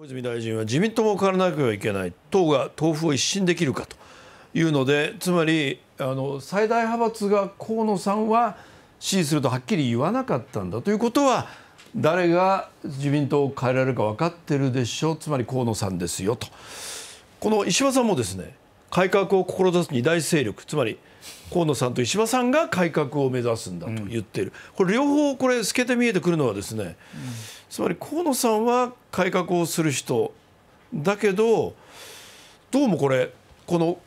小泉大臣は自民党も変わらなければいけない党が豆腐を一新できるかというのでつまりあの最大派閥が河野さんは支持するとはっきり言わなかったんだということは誰が自民党を変えられるか分かってるでしょうつまり河野さんですよとこの石破さんもですね改革を志す二大勢力つまり河野さんと石破さんが改革を目指すんだと言っている、これ両方これ透けて見えてくるのはですね、つまり河野さんは改革をする人だけどどうもこれこの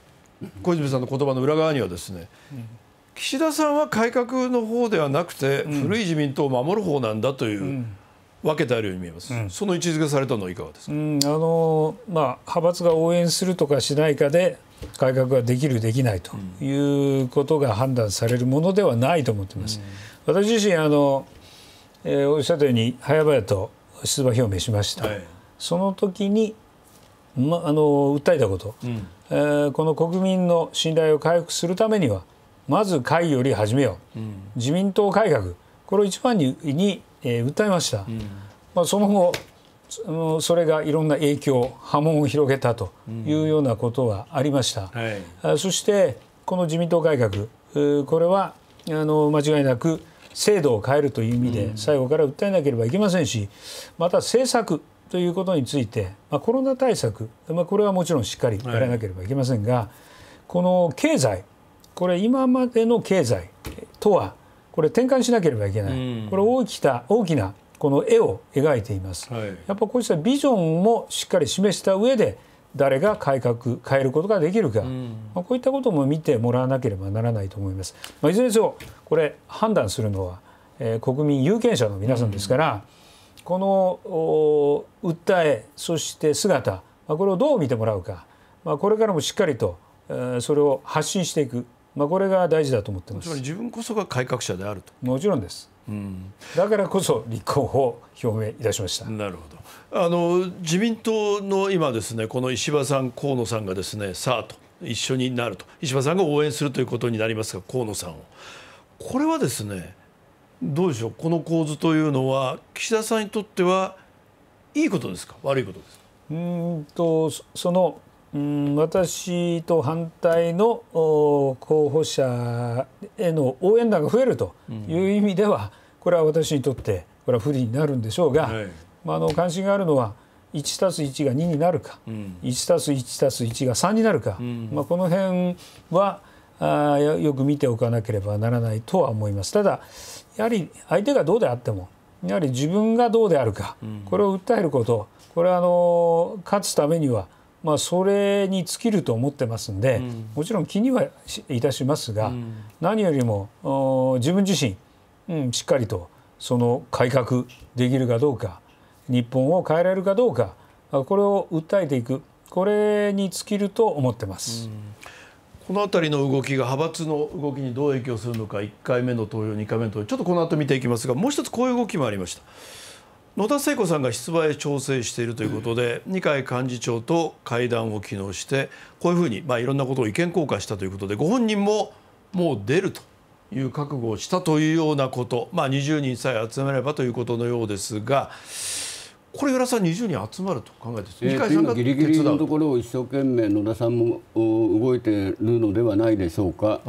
小泉さんの言葉の裏側にはですね、岸田さんは改革の方ではなくて、古い自民党を守る方なんだという。分けてあるように見えます、うん、その位置づけされたのはいかがですか、うん、あのまあ、派閥が応援するとかしないかで改革ができるできないということが判断されるものではないと思っています。うん、私自身あの、えー、おっしゃったように早々と出馬表明しました。はい、その時にまあの訴えたこと、うん、えー、この国民の信頼を回復するためにはまず会より始めよう、うん、自民党改革これを一番にに、えー、訴えました、うん、まあ、その後それがいろんな影響波紋を広げたというようなことはありました、うんはい、そしてこの自民党改革これはあの間違いなく制度を変えるという意味で最後から訴えなければいけませんしまた政策ということについて、まあ、コロナ対策、まあ、これはもちろんしっかりやらなければいけませんが、はい、この経済これ今までの経済とはこれ転換しなければいけない、うん、これ大きな大きなこの絵を描いています、はい、やっぱこうしたビジョンもしっかり示した上で誰が改革変えることができるか、うん、まあ、こういったことも見てもらわなければならないと思います、まあ、いずれにせよこれ判断するのは、えー、国民有権者の皆さんですから、うん、この訴えそして姿、まあ、これをどう見てもらうか、まあ、これからもしっかりと、えー、それを発信していく、まあ、これが大事だと思ってますつまり自分こそが改革者であるともちろんですうん、だからこそ立候補表明いたしました。なるほどあの自民党の今ですねこの石破さん河野さんがですねさあと一緒になると石破さんが応援するということになりますが河野さんをこれはですねどうでしょうこの構図というのは岸田さんにとってはいいことですか悪いことですかうんとそのうん私と反対の候補者への応援団が増えるという意味では、これは私にとってこれは不利になるんでしょうが、はい、まあ、あの関心があるのは1たす1が2になるか、うん、1す1たす1が3になるか、うん、まあ、この辺はあよく見ておかなければならないとは思います。ただやはり相手がどうであってもやはり自分がどうであるか、これを訴えることこれはあの勝つためにはまあ、それに尽きると思ってますんで、うん、もちろん気にはいたしますが、うん、何よりも自分自身、うん、しっかりとその改革できるかどうか日本を変えられるかどうかこれを訴えていくこれに尽きると思ってます。この辺りの動きが派閥の動きにどう影響するのか1回目の投票2回目の投票ちょっとこの後見ていきますがもう一つこういう動きもありました。野田聖子さんが出馬へ調整しているということで、うん、二階幹事長と会談を機能してこういうふうに、まあ、いろんなことを意見交換したということでご本人ももう出るという覚悟をしたというようなこと、まあ、20人さえ集めればということのようですが。これ、浦さん、20人集まると考えて、二階さんがギリギリのところを一生懸命野田さんも動いているのではないでしょうか、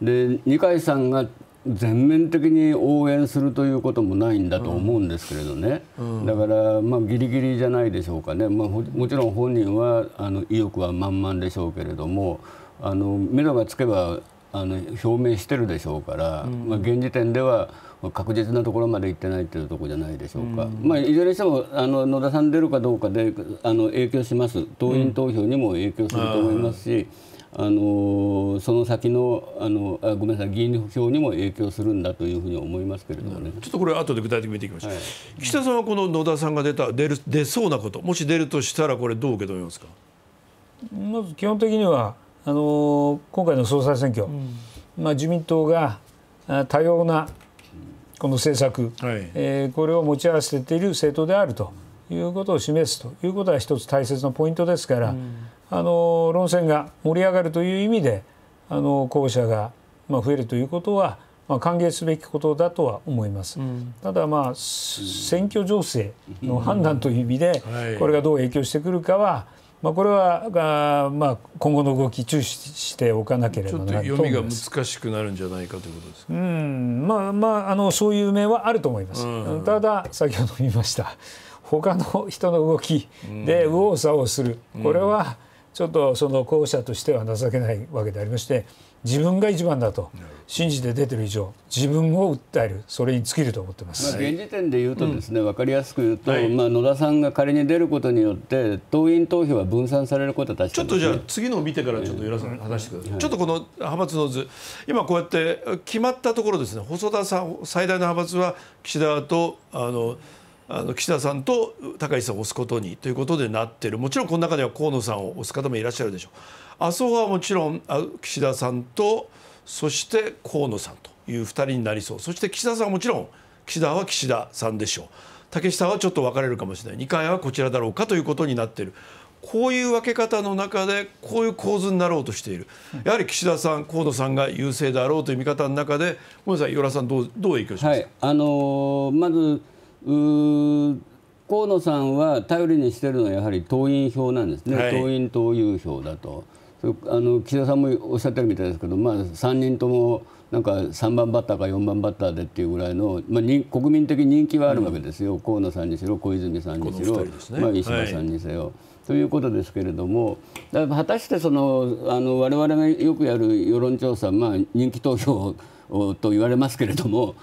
で二階さんが全面的に応援するということもないんだと思うんですけれどね、うんうん、だからまあギリギリじゃないでしょうかね、まあ、もちろん本人はあの意欲は満々でしょうけれどもあの目処がつけばあの表明してるでしょうから、うん、まあ、現時点では確実なところまで行ってないというところじゃないでしょうか、うん、まあ、いずれにしてもあの野田さん出るかどうかであの影響します党員投票にも影響すると思いますし。あのその先のあのあごめんなさい議員票にも影響するんだというふうに思いますけれどもね、うん、ちょっとこれ後で具体的に見ていきましょう、はい、岸田さんはこの野田さんが出た出る出そうなこともし出るとしたらこれどう受け止めますかまず基本的にはあの今回の総裁選挙、うん、まあ、自民党が多様なこの政策、はい、えー、これを持ち合わせている政党であるということを示すということは一つ大切なポイントですから、うんあの論戦が盛り上がるという意味であの候補者が増えるということは、まあ、歓迎すべきことだとは思います、うん、ただ、まあ、選挙情勢の判断という意味で、これがどう影響してくるかは、まあ、これはあ、まあ、今後の動き注視しておかなければならないと思います。読みが難しくなるんじゃないかということですか。うん、まあまああのそういう面はあると思います。うん、ただ先ほど言いました、他の人の動きで右往左往する、これは、うんちょっとその候補者としては情けないわけでありまして自分が一番だと信じて出てる以上自分を訴えるそれに尽きると思ってます、まあ、現時点で言うとですね、うん、分かりやすく言うと、はい、まあ、野田さんが仮に出ることによって党員投票は分散されることは確かに、ちょっとじゃあ次のを見てからちょっと話してください、はい、ちょっとこの派閥の図今こうやって決まったところですね細田さん最大の派閥は岸田とあのあの岸田さんと高市さんを押すことにということでなっているもちろんこの中では河野さんを押す方もいらっしゃるでしょう麻生はもちろん岸田さんとそして河野さんという2人になりそうそして岸田さんはもちろん岸田は岸田さんでしょう竹下はちょっと分かれるかもしれない二階はこちらだろうかということになっているこういう分け方の中でこういう構図になろうとしているやはり岸田さん、河野さんが優勢であろうという見方の中でごめんなさい、与良さんどうどう影響しますか、はい、あのー、まず河野さんは頼りにしているのはやはり党員票なんですね、はい、党員党友票だとあの岸田さんもおっしゃってるみたいですけど、まあ、3人ともなんか3番バッターか4番バッターでっていうぐらいの、まあ、に国民的人気はあるわけですよ、うん、河野さんにしろ小泉さんにしろ、ね、まあ、石破さんにせよ。はい、ということですけれども、だ果たしてそのあの我々がよくやる世論調査、まあ、人気投票と言われますけれども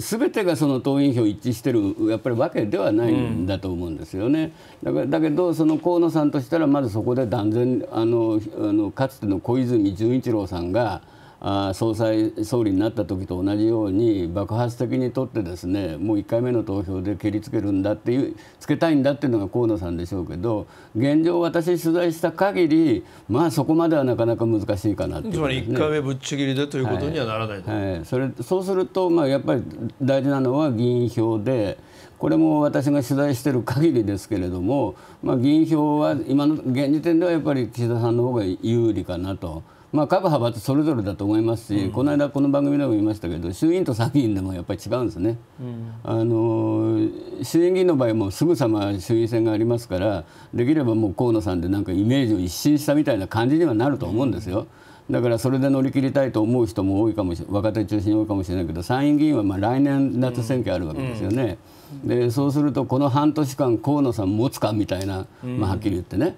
すべてがその党員票一致してるやっぱりわけではないんだと思うんですよね。だからだけどその河野さんとしたらまずそこで断然あのあのかつての小泉純一郎さんがあ総裁総理になった時と同じように爆発的に取ってですねもう1回目の投票で蹴りつけるんだっていうつけたいんだっていうのが河野さんでしょうけど現状私取材した限りまあそこまではなかなか難しいかなって、ね、つまり1回目ぶっちぎりでということにはならない、はい、はい、それそうすると、まあ、やっぱり大事なのは議員票で。これも私が取材している限りですけれども、まあ、議員票は今の現時点ではやっぱり岸田さんの方が有利かなと。まあ、各派閥それぞれだと思いますし、うん、この間この番組でも言いましたけど衆院と参議院でもやっぱり違うんですね、うん、あの衆院議員の場合もすぐさま衆院選がありますからできればもう河野さんでなんかイメージを一新したみたいな感じにはなると思うんですよ。うんだからそれで乗り切りたいと思う人も多いかもしれ若手中心に多いかもしれないけど参院議員はま来年夏選挙あるわけですよね。でそうするとこの半年間河野さん持つかみたいな、まあ、はっきり言ってね、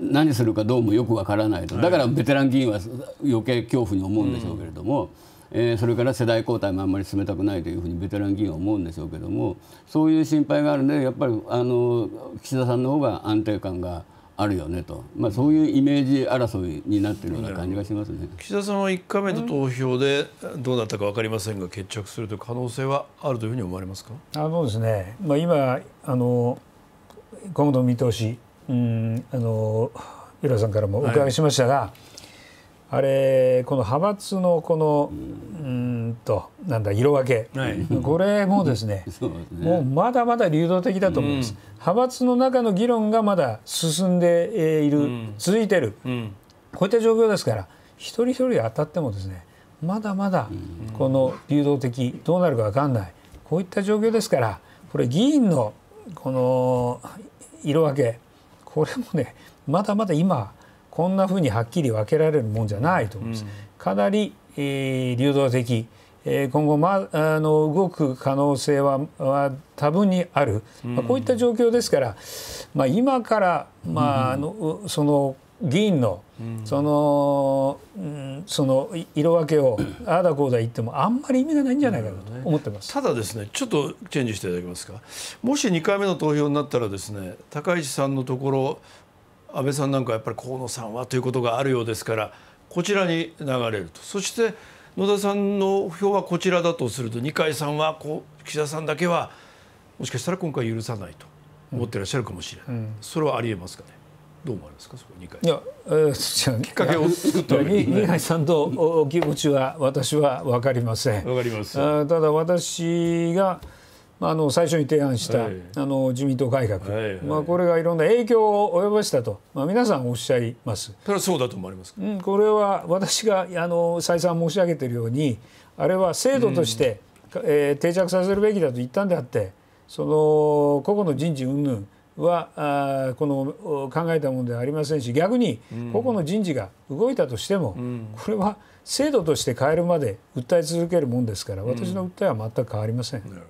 何するかどうもよくわからないとだからベテラン議員は余計恐怖に思うんでしょうけれども。えー、それから世代交代もあんまり進めたくないというふうにベテラン議員は思うんでしょうけどもそういう心配があるのでやっぱりあの岸田さんの方が安定感があるよねと、まあ、そういうイメージ争いになってるような感じがしますね岸田さんは1回目の投票でどうなったか分かりませんが決着するという可能性はあるというふうに思われますかあのですね、まあ今、あの今度の見通しうんあの浦さんからもお伺いしましたが、はい、あれこの派閥のこの、うんんとなんだ色分け、はい、これもですね ね、もうまだまだ流動的だと思います、うん、派閥の中の議論がまだ進んでいる、うん、続いてる、うん、こういった状況ですから一人一人当たってもですねまだまだこの流動的どうなるか分かんないこういった状況ですからこれ議員のこの色分けこれもねまだまだ今こんなふうにはっきり分けられるもんじゃないと思います。かなり、えー、流動的今後、まあ、あの動く可能性はは多分にある、まあ、こういった状況ですから、まあ、今から、まあ、あのその議員のその,、その色分けをああだこうだ言ってもあんまり意味がないんじゃないかなと思ってます、ただですねちょっとチェンジしていただけますかもし2回目の投票になったらですね高市さんのところ安倍さんなんかやっぱり河野さんはということがあるようですからこちらに流れるとそして野田さんの票はこちらだとすると二階さんはこう岸田さんだけはもしかしたら今回許さないと思ってらっしゃるかもしれない、うんうん、それはありえますかねどう思われますかそこ二階いや、えー、きっかけを作ったわけね、二階さんとお気持ちは私は分かりません分かりますただ私があの最初に提案した、はい、あの自民党改革、はいはい、まあ、これがいろんな影響を及ぼしたと、まあ、皆さんおっしゃいます。それはそうだと思われますうん、これは私があの再三申し上げているようにあれは制度として、うん、えー、定着させるべきだと言ったんであってその個々の人事云々はあこの考えたものではありませんし逆に個々の人事が動いたとしても、うん、これは制度として変えるまで訴え続けるもんですから私の訴えは全く変わりません。うん